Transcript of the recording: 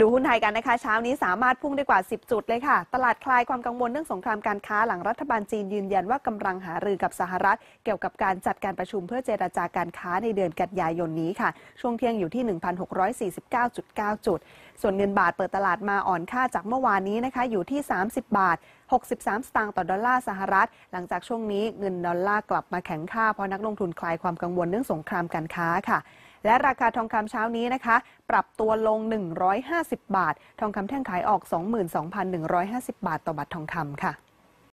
ดูหุ้นไทยกันนะคะเช้านี้สามารถพุ่งได้กว่า 10 จุดเลยค่ะ ตลาดคลายความกังวลเรื่องสงครามการค้าหลังรัฐบาลจีนยืนยันว่ากำลังหารือกับสหรัฐ เกี่ยวกับการจัดการประชุมเพื่อเจราจาการค้าในเดือนกันยายนนี้ค่ะ ช่วงเที่ยงอยู่ที่ 1649.9 จุด ส่วนเงินบาทเปิดตลาดมาอ่อนค่าจากเมื่อวานนี้นะคะอยู่ที่ 30 บาท63สตางค์ต่อดอลลาร์สหรัฐ หลังจากช่วงนี้เงินดอลลาร์กลับมาแข็งค่าเพราะนักลงทุนคลายความกังวลเรื่องสงครามการค้าค่ะและราคาทองคำเช้านี้นะคะ ปรับตัวลง 150 บาท ทองคำแท่งขายออก 22,150 บาทต่อบาททองคำค่ะ